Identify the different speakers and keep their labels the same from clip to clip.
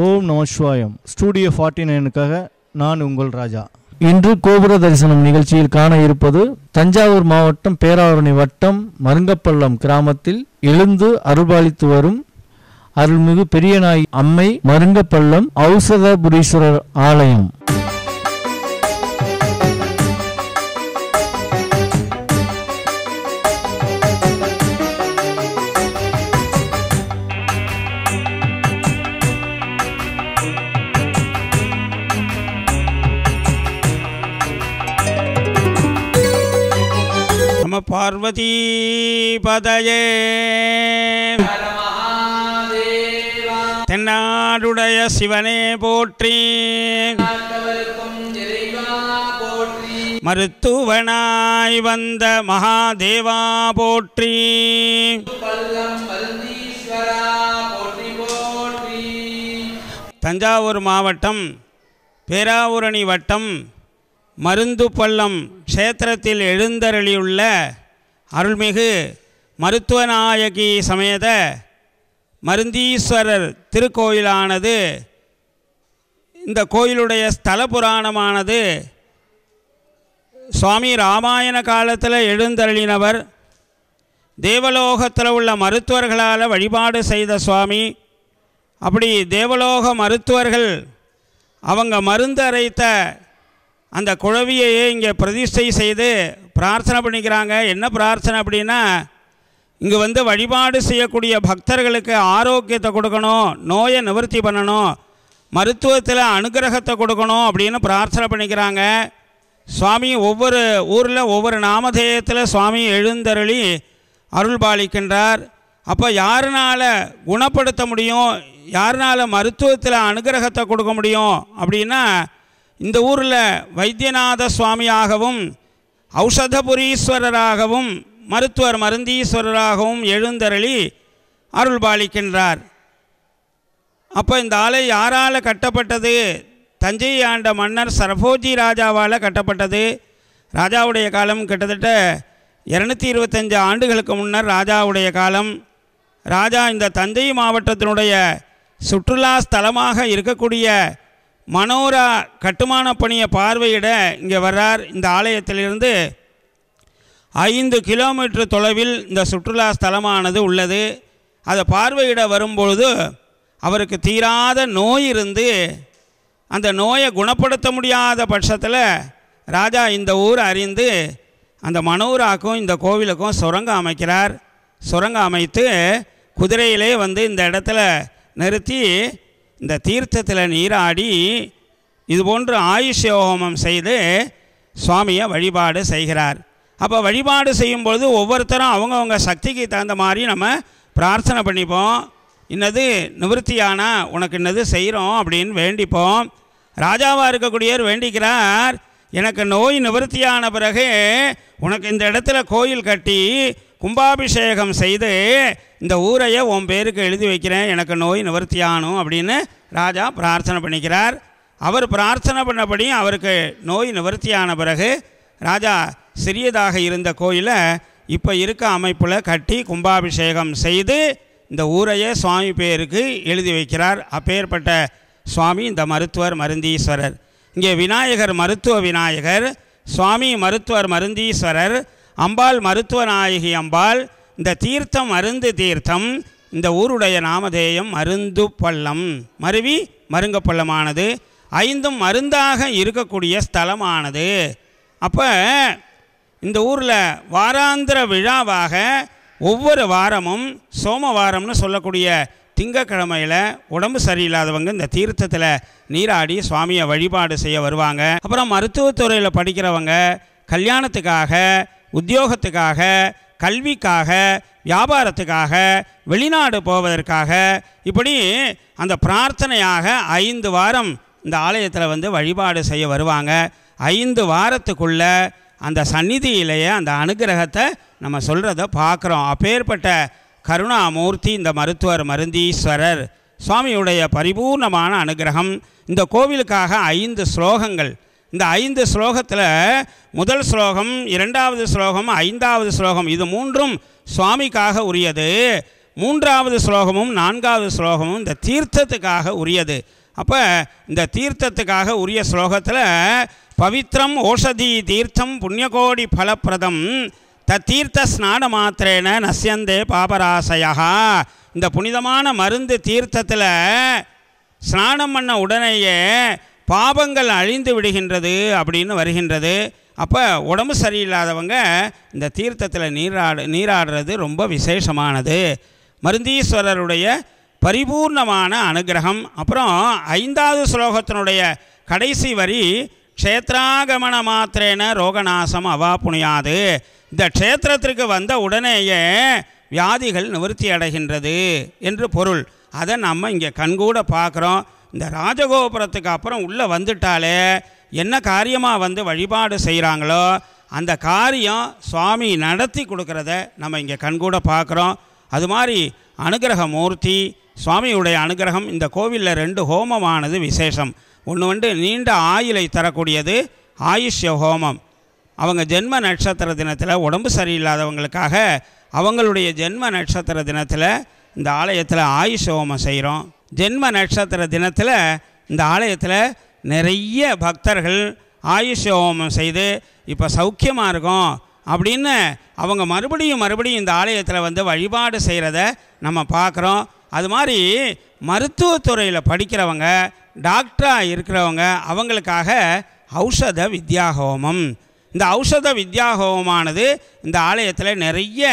Speaker 1: ஓம் நமஸ்வாயம் studio forty நைனுக்காக நான் உங்கள் ராஜா இன்று கோபுர தரிசனம் நிகழ்ச்சியில் காண இருப்பது தஞ்சாவூர் மாவட்டம் பேராவரணி வட்டம் மருங்கப்பள்ளம் கிராமத்தில் எழுந்து அருள்பாலித்து வரும் அருள்மிகு பெரியநாயகி அம்மை மருங்கப்பள்ளம் ஔசதபுரீஸ்வரர் ஆலயம்
Speaker 2: பார்வதீபதையே தென்னாடுடைய சிவனே போற்றி மருத்துவனாய் வந்த மகாதேவா போற்றி தஞ்சாவூர் மாவட்டம் பேராவூரணி வட்டம் மருந்து பள்ளம் க்ஷேத்திரத்தில் எழுந்தருளியுள்ள அருள்மிகு மருத்துவநாயகி சமேத மருந்தீஸ்வரர் திருக்கோயிலானது இந்த கோயிலுடைய ஸ்தல புராணமானது சுவாமி ராமாயண காலத்தில் எழுந்தருளினவர் தேவலோகத்தில் உள்ள மருத்துவர்களால் வழிபாடு செய்த சுவாமி அப்படி தேவலோக மருத்துவர்கள் அவங்க மருந்து அரைத்த அந்த குழவியையே இங்கே பிரதிஷ்டை செய்து பிரார்த்தனை பண்ணிக்கிறாங்க என்ன பிரார்த்தனை அப்படின்னா இங்கே வந்து வழிபாடு செய்யக்கூடிய பக்தர்களுக்கு ஆரோக்கியத்தை கொடுக்கணும் நோயை நிவர்த்தி பண்ணணும் மருத்துவத்தில் அனுகிரகத்தை கொடுக்கணும் அப்படின்னு பிரார்த்தனை பண்ணிக்கிறாங்க சுவாமி ஒவ்வொரு ஊரில் ஒவ்வொரு நாமதேயத்தில் சுவாமி எழுந்தருளி அருள் பாலிக்கின்றார் அப்போ யாருனால் குணப்படுத்த முடியும் யாருனால் மருத்துவத்தில் அனுகிரகத்தை கொடுக்க முடியும் அப்படின்னா இந்த ஊரில் வைத்தியநாத சுவாமியாகவும் ஔஷதபுரீஸ்வரராகவும் மருத்துவர் மருந்தீஸ்வரராகவும் எழுந்தருளி அருள் பாலிக்கின்றார் அப்போ இந்த ஆலை யாரால் கட்டப்பட்டது தஞ்சை ஆண்ட மன்னர் சரபோஜி ராஜாவால் கட்டப்பட்டது ராஜாவுடைய காலம் கிட்டத்தட்ட இரநூத்தி இருபத்தஞ்சு ஆண்டுகளுக்கு முன்னர் ராஜாவுடைய காலம் ராஜா இந்த தஞ்சை மாவட்டத்தினுடைய சுற்றுலா ஸ்தலமாக இருக்கக்கூடிய மனோரா கட்டுமான பணியை பார்வையிட இங்கே வர்றார் இந்த ஆலயத்திலிருந்து ஐந்து கிலோமீட்டர் தொலைவில் இந்த சுற்றுலா ஸ்தலமானது உள்ளது அதை பார்வையிட வரும்பொழுது அவருக்கு தீராத நோய் இருந்து அந்த நோயை குணப்படுத்த முடியாத பட்சத்தில் ராஜா இந்த ஊர் அறிந்து அந்த மனோராக்கும் இந்த கோவிலுக்கும் சுரங்கம் அமைக்கிறார் சுரங்கம் அமைத்து குதிரையிலே வந்து இந்த இடத்துல நிறுத்தி இந்த தீர்த்தத்தில் நீராடி இதுபோன்று ஆயுஷ் ஹோமம் செய்து சுவாமியை வழிபாடு செய்கிறார் அப்போ வழிபாடு செய்யும்பொழுது ஒவ்வொருத்தரும் அவங்கவுங்க சக்திக்கு தகுந்த மாதிரி நம்ம பிரார்த்தனை பண்ணிப்போம் இன்னது நிவர்த்தியானா உனக்கு இன்னது செய்கிறோம் அப்படின்னு வேண்டிப்போம் ராஜாவாக இருக்கக்கூடியவர் வேண்டிக்கிறார் எனக்கு நோய் நிவர்த்தியான பிறகு உனக்கு இந்த இடத்துல கோயில் கட்டி கும்பாபிஷேகம் செய்து இந்த ஊரையே உன் பேருக்கு எழுதி வைக்கிறேன் எனக்கு நோய் நிவர்த்தியானும் அப்படின்னு ராஜா பிரார்த்தனை பண்ணிக்கிறார் அவர் பிரார்த்தனை பண்ணபடியும் அவருக்கு நோய் நிவர்த்தியான பிறகு ராஜா சிறியதாக இருந்த கோயிலை இப்போ இருக்க அமைப்பில் கட்டி கும்பாபிஷேகம் செய்து இந்த ஊரையே சுவாமி பேருக்கு எழுதி வைக்கிறார் அப்பேற்பட்ட சுவாமி இந்த மருத்துவர் மருந்தீஸ்வரர் இங்கே விநாயகர் மருத்துவ விநாயகர் சுவாமி மருத்துவர் மருந்தீஸ்வரர் அம்பாள் மருத்துவ நாயகி அம்பாள் இந்த தீர்த்தம் அருந்து தீர்த்தம் இந்த ஊருடைய நாமதேயம் அருந்து பள்ளம் மருவி மருங்கப்பள்ளமானது ஐந்தும் மருந்தாக இருக்கக்கூடிய ஸ்தலமானது அப்போ இந்த ஊரில் வாராந்திர விழாவாக ஒவ்வொரு வாரமும் சோமவாரம்னு சொல்லக்கூடிய திங்கக்கிழமையில் உடம்பு சரியில்லாதவங்க இந்த தீர்த்தத்தில் நீராடி சுவாமியை வழிபாடு செய்ய வருவாங்க அப்புறம் மருத்துவத்துறையில் படிக்கிறவங்க கல்யாணத்துக்காக உத்தியோகத்துக்காக கல்விக்காக வியாபாரத்துக்காக வெளிநாடு போவதற்காக இப்படி அந்த பிரார்த்தனையாக ஐந்து வாரம் இந்த ஆலயத்தில் வந்து வழிபாடு செய்ய வருவாங்க ஐந்து வாரத்துக்குள்ளே அந்த சந்நிதியிலேயே அந்த அனுகிரகத்தை நம்ம சொல்கிறத பார்க்குறோம் அப்பேற்பட்ட கருணாமூர்த்தி இந்த மருத்துவர் மருந்தீஸ்வரர் சுவாமியுடைய பரிபூர்ணமான அனுகிரகம் இந்த கோவிலுக்காக ஐந்து ஸ்லோகங்கள் இந்த ஐந்து ஸ்லோகத்தில் முதல் ஸ்லோகம் இரண்டாவது ஸ்லோகம் ஐந்தாவது ஸ்லோகம் இது மூன்றும் சுவாமிக்காக உரியது மூன்றாவது ஸ்லோகமும் நான்காவது ஸ்லோகமும் இந்த தீர்த்தத்துக்காக உரியது அப்போ இந்த தீர்த்தத்துக்காக உரிய ஸ்லோகத்தில் பவித்ரம் ஓஷதி தீர்த்தம் புண்ணியகோடி பலப்பிரதம் தீர்த்த ஸ்நான மாத்திரேன நசியந்தே பாபராசயா இந்த புனிதமான மருந்து தீர்த்தத்தில் ஸ்நானம் பண்ண உடனேயே பாபங்கள் அழிந்து விடுகின்றது அப்படின்னு வருகின்றது அப்போ உடம்பு சரியில்லாதவங்க இந்த தீர்த்தத்தில் நீராடு நீராடுறது ரொம்ப விசேஷமானது மருந்தீஸ்வரருடைய பரிபூர்ணமான அனுகிரகம் அப்புறம் ஐந்தாவது ஸ்லோகத்தினுடைய கடைசி வரி க்ஷேத்ராகமன மாத்திரேன ரோகநாசம் அவா புனியாது இந்த க்ஷேத்திரத்திற்கு வந்த உடனேயே வியாதிகள் நிவர்த்தி அடைகின்றது என்று பொருள் அதை நம்ம இங்கே கண்கூட பார்க்குறோம் இந்த ராஜகோபுரத்துக்கு அப்புறம் உள்ளே வந்துட்டாலே என்ன காரியமாக வந்து வழிபாடு செய்கிறாங்களோ அந்த காரியம் சுவாமி நடத்தி கொடுக்குறத நம்ம இங்கே கண்கூட பார்க்குறோம் அது மாதிரி அனுகிரக மூர்த்தி சுவாமியுடைய அனுகிரகம் இந்த கோவிலில் ரெண்டு ஹோமமானது விசேஷம் ஒன்று வந்து நீண்ட ஆயிலை தரக்கூடியது ஆயுஷ்ய ஹோமம் அவங்க ஜென்ம நட்சத்திர தினத்தில் உடம்பு சரியில்லாதவங்களுக்காக அவங்களுடைய ஜென்ம நட்சத்திர தினத்தில் இந்த ஆலயத்தில் ஆயுஷ் ஹோமம் செய்கிறோம் ஜென்ம நட்சத்திர தினத்தில் இந்த ஆலயத்தில் நிறைய பக்தர்கள் ஆயுஷ ஹோமம் செய்து இப்போ சௌக்கியமாக இருக்கும் அப்படின்னு அவங்க மறுபடியும் மறுபடியும் இந்த ஆலயத்தில் வந்து வழிபாடு செய்கிறத நம்ம பார்க்குறோம் அது மாதிரி மருத்துவத்துறையில் படிக்கிறவங்க டாக்டராக இருக்கிறவங்க அவங்களுக்காக ஔஷத வித்யாகோமம் இந்த ஔஷத வித்யாகோமமானது இந்த ஆலயத்தில் நிறைய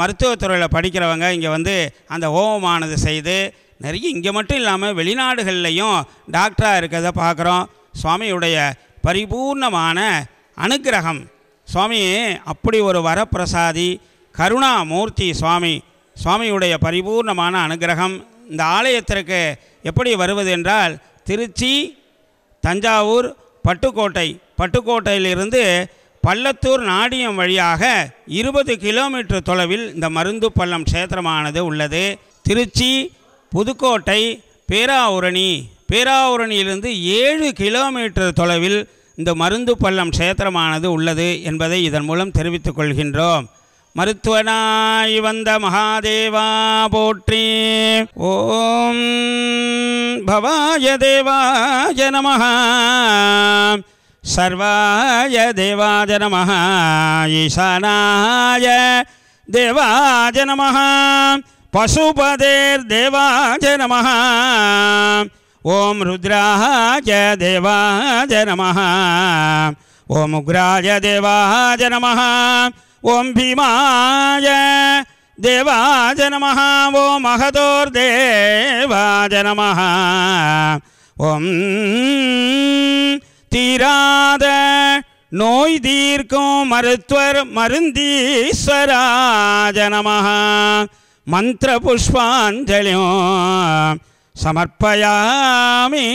Speaker 2: மருத்துவத்துறையில் படிக்கிறவங்க இங்கே வந்து அந்த ஹோமமானது செய்து நிறைய இங்கே மட்டும் இல்லாமல் வெளிநாடுகள்லையும் டாக்டராக இருக்கிறத பார்க்குறோம் சுவாமியுடைய பரிபூர்ணமான அனுகிரகம் சுவாமி அப்படி ஒரு வரப்பிரசாதி கருணாமூர்த்தி சுவாமி சுவாமியுடைய பரிபூர்ணமான அனுகிரகம் இந்த ஆலயத்திற்கு எப்படி வருவது என்றால் திருச்சி தஞ்சாவூர் பட்டுக்கோட்டை பட்டுக்கோட்டையிலிருந்து பள்ளத்தூர் நாடியம் வழியாக இருபது கிலோமீட்டர் தொலைவில் இந்த மருந்து பள்ளம் க்ஷேத்திரமானது உள்ளது திருச்சி புதுக்கோட்டை பேராவூரணி பேராவூரணியிலிருந்து ஏழு கிலோமீட்டர் தொலைவில் இந்த மருந்து பள்ளம் க்ஷேத்திரமானது உள்ளது என்பதை இதன் மூலம் தெரிவித்துக் கொள்கின்றோம் மருத்துவனாய் வந்த மகாதேவா போற்றி ஓம் பவாய தேவாய நம சர்வாய தேவாய நம ஈசானாய தேவாய நம पशुपदेर्देवा जनमः ॐ रुद्रा जय देवा जनमः ॐ उग्रा जयदेवाजनमः ॐ भीमाय देवा जनमः वो महतोर्देवाजनमः तिराद नोय दीर्घो मरुत्वर्मरुन्दीश्वरा जनमः मन्त्रपुष्पाञ्जलि समर्पयामि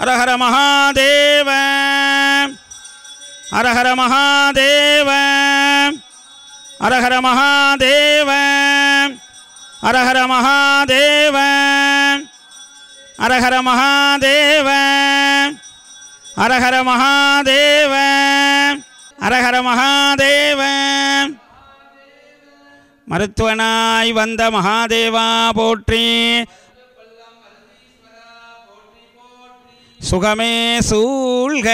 Speaker 2: हर हर महादेव हर हर महादेव अर महादेव हर महादेव अर महादेव हर महादेव हर महादेव மருத்துவனாய் வந்த மகாதேவா போற்றி சுகமே சூழ்க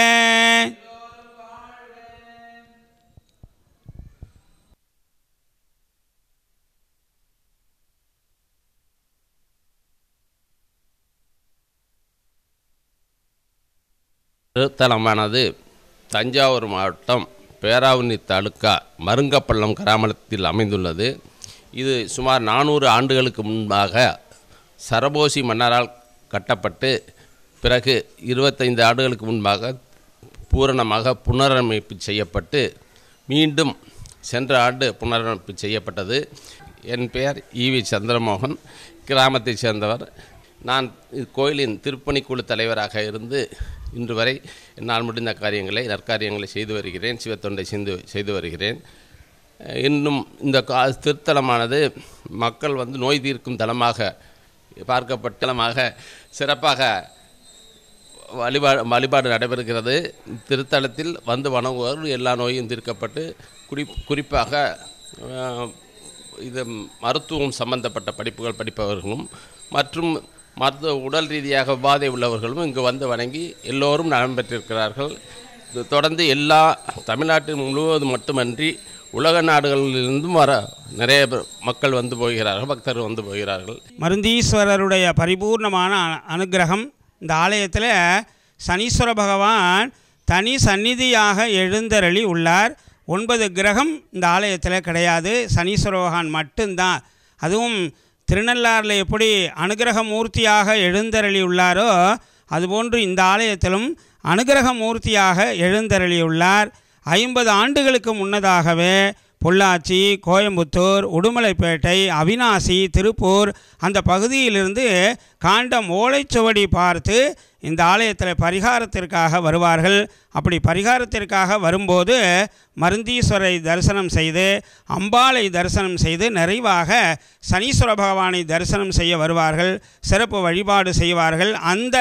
Speaker 1: திருத்தலமானது தஞ்சாவூர் மாவட்டம் பேராவூரணி தாலுக்கா மருங்கப்பள்ளம் கிராமத்தில் அமைந்துள்ளது இது சுமார் நானூறு ஆண்டுகளுக்கு முன்பாக சரபோசி மன்னரால் கட்டப்பட்டு பிறகு இருபத்தைந்து ஆண்டுகளுக்கு முன்பாக பூரணமாக புனரமைப்பு செய்யப்பட்டு மீண்டும் சென்ற ஆண்டு புனரமைப்பு செய்யப்பட்டது என் பெயர் ஈவி சந்திரமோகன் கிராமத்தைச் சேர்ந்தவர் நான் கோயிலின் திருப்பணிக்குழு தலைவராக இருந்து இன்று வரை என்னால் முடிந்த காரியங்களை நற்காரியங்களை செய்து வருகிறேன் சிவத்தொண்டை செய்து செய்து வருகிறேன் இன்னும் இந்த கா திருத்தலமானது மக்கள் வந்து நோய் தீர்க்கும் தலமாக பார்க்கப்பட்ட தலமாக சிறப்பாக வழிபாடு வழிபாடு நடைபெறுகிறது திருத்தலத்தில் வந்து வணங்குவோர் எல்லா நோயும் தீர்க்கப்பட்டு குறி குறிப்பாக இது மருத்துவம் சம்பந்தப்பட்ட படிப்புகள் படிப்பவர்களும் மற்றும் மருத்துவ உடல் ரீதியாக உபாதை உள்ளவர்களும் இங்கு வந்து வணங்கி எல்லோரும் நலம் பெற்றிருக்கிறார்கள் தொடர்ந்து எல்லா தமிழ்நாட்டில் முழுவதும் மட்டுமன்றி உலக நாடுகளிலிருந்தும் வர நிறைய மக்கள் வந்து போகிறார்கள் பக்தர்கள் வந்து போகிறார்கள் மருந்தீஸ்வரருடைய
Speaker 2: பரிபூர்ணமான அனுகிரகம் இந்த ஆலயத்தில் சனீஸ்வர பகவான் தனி சந்நிதியாக எழுந்தருளி உள்ளார் ஒன்பது கிரகம் இந்த ஆலயத்தில் கிடையாது சனீஸ்வர பகவான் மட்டும்தான் அதுவும் திருநள்ளாரில் எப்படி அனுகிரக அனுகிரகமூர்த்தியாக எழுந்தருளியுள்ளாரோ அதுபோன்று இந்த ஆலயத்திலும் அனுகிரக மூர்த்தியாக எழுந்தருளியுள்ளார் ஐம்பது ஆண்டுகளுக்கு முன்னதாகவே பொள்ளாச்சி கோயம்புத்தூர் உடுமலைப்பேட்டை அவினாசி திருப்பூர் அந்த பகுதியிலிருந்து காண்டம் ஓலைச்சுவடி பார்த்து இந்த ஆலயத்தில் பரிகாரத்திற்காக வருவார்கள் அப்படி பரிகாரத்திற்காக வரும்போது மருந்தீஸ்வரை தரிசனம் செய்து அம்பாளை தரிசனம் செய்து நிறைவாக சனீஸ்வர பகவானை தரிசனம் செய்ய வருவார்கள் சிறப்பு வழிபாடு செய்வார்கள் அந்த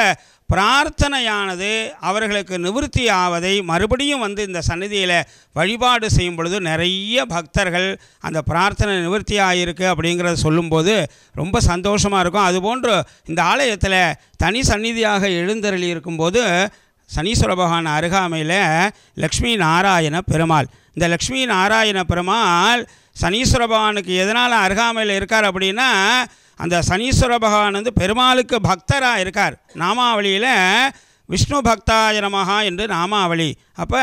Speaker 2: பிரார்த்தனையானது அவர்களுக்கு நிவர்த்தி ஆவதை மறுபடியும் வந்து இந்த சன்னிதியில் வழிபாடு செய்யும் பொழுது நிறைய பக்தர்கள் அந்த பிரார்த்தனை நிவர்த்தி ஆகியிருக்கு அப்படிங்கிறத சொல்லும்போது ரொம்ப சந்தோஷமாக இருக்கும் அதுபோன்று இந்த ஆலயத்தில் தனி சந்நிதியாக எழுந்தருளி இருக்கும்போது சனீஸ்வர பகவான் அருகாமையில் லக்ஷ்மி நாராயண பெருமாள் இந்த லக்ஷ்மி நாராயண பெருமாள் சனீஸ்வர பகவானுக்கு எதனால் அருகாமையில் இருக்கார் அப்படின்னா அந்த சனீஸ்வர பகவான் வந்து பெருமாளுக்கு பக்தராக இருக்கார் நாமாவளியில் விஷ்ணு பக்தாய என்று நாமாவளி அப்போ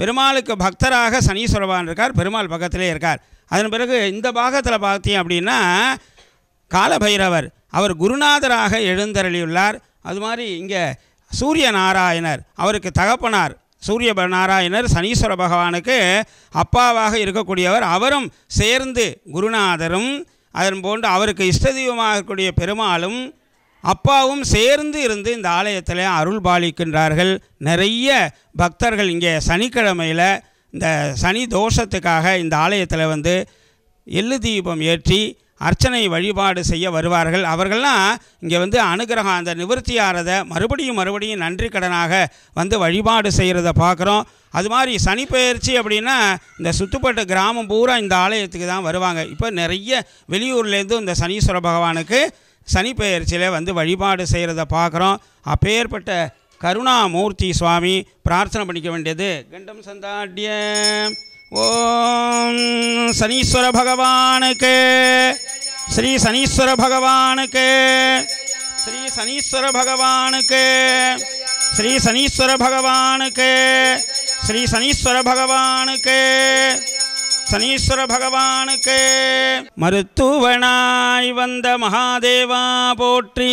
Speaker 2: பெருமாளுக்கு பக்தராக சனீஸ்வர பகவான் இருக்கார் பெருமாள் பக்கத்திலே இருக்கார் அதன் பிறகு இந்த பாகத்தில் பார்த்தீங்க அப்படின்னா காலபைரவர் அவர் குருநாதராக எழுந்தருளியுள்ளார் அது மாதிரி இங்கே சூரிய நாராயணர் அவருக்கு தகப்பனார் சூரிய நாராயணர் சனீஸ்வர பகவானுக்கு அப்பாவாக இருக்கக்கூடியவர் அவரும் சேர்ந்து குருநாதரும் அதன் போன்று அவருக்கு இஷ்டதீபமாக இருக்கக்கூடிய பெருமாளும் அப்பாவும் சேர்ந்து இருந்து இந்த ஆலயத்தில் அருள் பாலிக்கின்றார்கள் நிறைய பக்தர்கள் இங்கே சனிக்கிழமையில் இந்த சனி தோஷத்துக்காக இந்த ஆலயத்தில் வந்து எள்ளு தீபம் ஏற்றி அர்ச்சனை வழிபாடு செய்ய வருவார்கள் அவர்கள்லாம் இங்கே வந்து அனுகிரகம் அந்த நிவர்த்தி ஆறதை மறுபடியும் மறுபடியும் நன்றி கடனாக வந்து வழிபாடு செய்கிறத பார்க்குறோம் அது மாதிரி சனி பயிற்சி அப்படின்னா இந்த சுற்றுப்பட்ட கிராமம் பூரா இந்த ஆலயத்துக்கு தான் வருவாங்க இப்போ நிறைய வெளியூர்லேருந்து இந்த சனீஸ்வர பகவானுக்கு சனி வந்து வழிபாடு செய்கிறத பார்க்குறோம் அப்பேற்பட்ட கருணாமூர்த்தி சுவாமி பிரார்த்தனை பண்ணிக்க வேண்டியது கண்டம் சந்தாட்டியம் ஓம் சனீஸ்வர பகவானுக்கு ஸ்ரீ சனீஸ்வர பகவானுக்கு ஸ்ரீ சனீஸ்வர பகவானுக்கு ஸ்ரீ சனீஸ்வர பகவானுக்கு ஸ்ரீ சனீஸ்வர பகவானுக்கு சனீஸ்வர பகவானுக்கு மருத்துவனாய் வந்த மகாதேவா போற்றி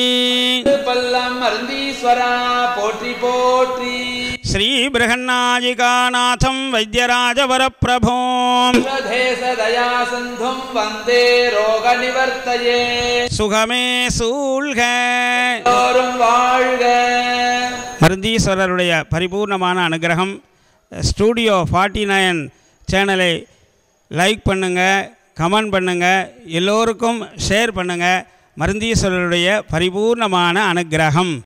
Speaker 2: பல்லம் மருந்தீஸ்வரா போற்றி போற்றி श्रीबृहन्नायिकानाथं वैद्यराजवरप्रभो दे சுகமே சூழ்க வாழ்க மருந்தீஸ்வரருடைய பரிபூர்ணமான அனுகிரகம் ஸ்டூடியோ ஃபார்ட்டி நைன் சேனலை லைக் பண்ணுங்கள் கமெண்ட் பண்ணுங்கள் எல்லோருக்கும் ஷேர் பண்ணுங்கள் மருந்தீஸ்வரருடைய பரிபூர்ணமான அனுகிரகம்